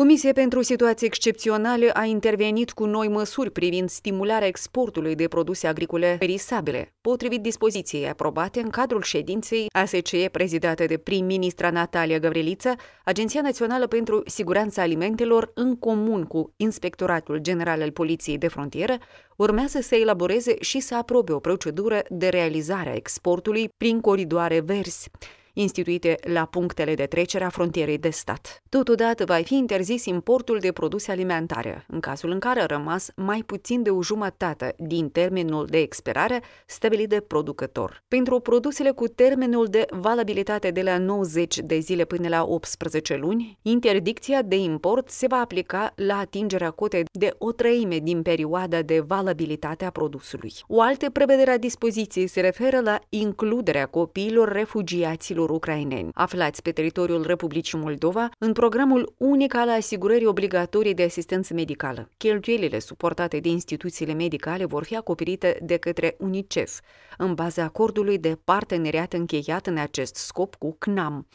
Comisia pentru situații excepționale a intervenit cu noi măsuri privind stimularea exportului de produse agricole perisabile, potrivit dispoziției aprobate în cadrul ședinței ASCE prezidată de prim-ministra Natalia Gavriliță, Agenția Națională pentru Siguranța Alimentelor, în comun cu Inspectoratul General al Poliției de Frontieră, urmează să elaboreze și să aprobe o procedură de realizare a exportului prin coridoare verzi instituite la punctele de trecere a frontierei de stat. Totodată va fi interzis importul de produse alimentare, în cazul în care a rămas mai puțin de o jumătate din termenul de expirare stabilit de producător. Pentru produsele cu termenul de valabilitate de la 90 de zile până la 18 luni, interdicția de import se va aplica la atingerea cotei de o treime din perioada de valabilitate a produsului. O altă prevedere a dispoziției se referă la includerea copiilor refugiaților soldaților ucraineni, aflați pe teritoriul Republicii Moldova, în programul unic al asigurării obligatorii de asistență medicală. Cheltuielile suportate de instituțiile medicale vor fi acoperite de către UNICEF, în baza acordului de parteneriat încheiat în acest scop cu CNAM.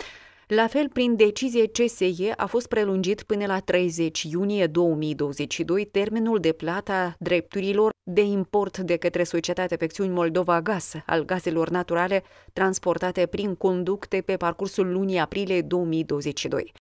La fel, prin decizie CSE a fost prelungit până la 30 iunie 2022 termenul de plata drepturilor de import de către Societatea Pecțiuni Moldova Gaz al gazelor naturale transportate prin conducte pe parcursul lunii aprilie 2022.